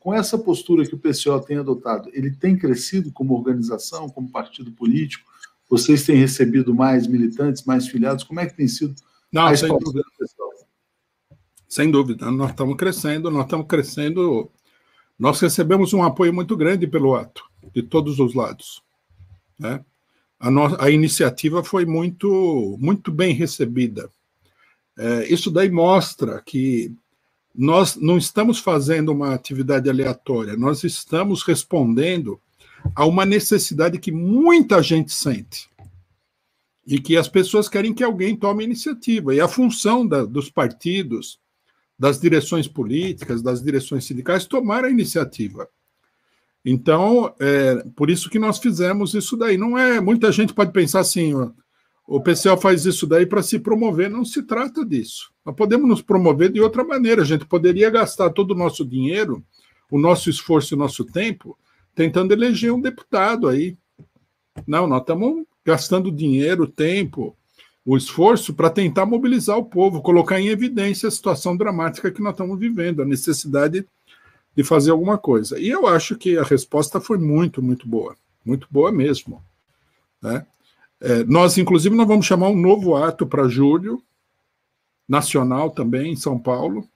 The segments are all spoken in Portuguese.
com essa postura que o PCO tem adotado, ele tem crescido como organização, como partido político? Vocês têm recebido mais militantes, mais filiados? Como é que tem sido Não, a dúvida. do pessoal? Sem dúvida, nós estamos crescendo, nós estamos crescendo. Nós recebemos um apoio muito grande pelo ato, de todos os lados. Né? A, no, a iniciativa foi muito, muito bem recebida. É, isso daí mostra que nós não estamos fazendo uma atividade aleatória, nós estamos respondendo a uma necessidade que muita gente sente e que as pessoas querem que alguém tome iniciativa. E a função da, dos partidos, das direções políticas, das direções sindicais, tomar a iniciativa. Então, é por isso que nós fizemos isso daí. Não é muita gente pode pensar assim, o pessoal faz isso daí para se promover, não se trata disso. Nós podemos nos promover de outra maneira. A gente poderia gastar todo o nosso dinheiro, o nosso esforço, o nosso tempo, tentando eleger um deputado aí. Não, nós estamos gastando dinheiro, tempo, o esforço para tentar mobilizar o povo, colocar em evidência a situação dramática que nós estamos vivendo, a necessidade de fazer alguma coisa. E eu acho que a resposta foi muito, muito boa, muito boa mesmo. Né? É, nós, inclusive, nós vamos chamar um novo ato para julho, nacional também, em São Paulo.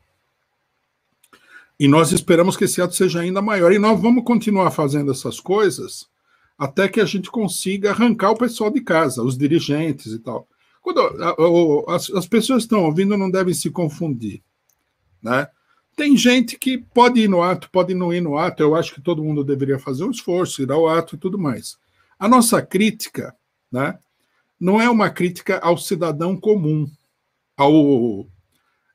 E nós esperamos que esse ato seja ainda maior. E nós vamos continuar fazendo essas coisas até que a gente consiga arrancar o pessoal de casa, os dirigentes e tal. Quando, a, a, as, as pessoas que estão ouvindo não devem se confundir. Né? Tem gente que pode ir no ato, pode não ir no ato. Eu acho que todo mundo deveria fazer um esforço, ir ao ato e tudo mais. A nossa crítica né? não é uma crítica ao cidadão comum, ao,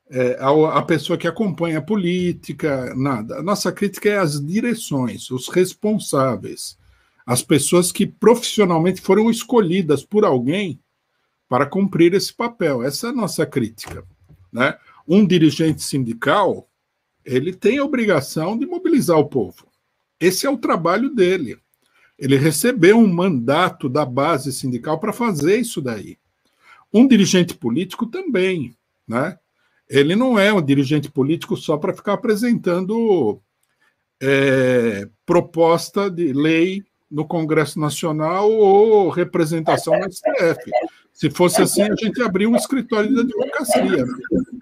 é, ao, à pessoa que acompanha a política, nada. A nossa crítica é às direções, os responsáveis, as pessoas que profissionalmente foram escolhidas por alguém para cumprir esse papel. Essa é a nossa crítica. Né? Um dirigente sindical ele tem a obrigação de mobilizar o povo. Esse é o trabalho dele. Ele recebeu um mandato da base sindical para fazer isso daí. Um dirigente político também, né? Ele não é um dirigente político só para ficar apresentando é, proposta de lei no Congresso Nacional ou representação no STF. Se fosse assim, a gente abria um escritório de advocacia. Né?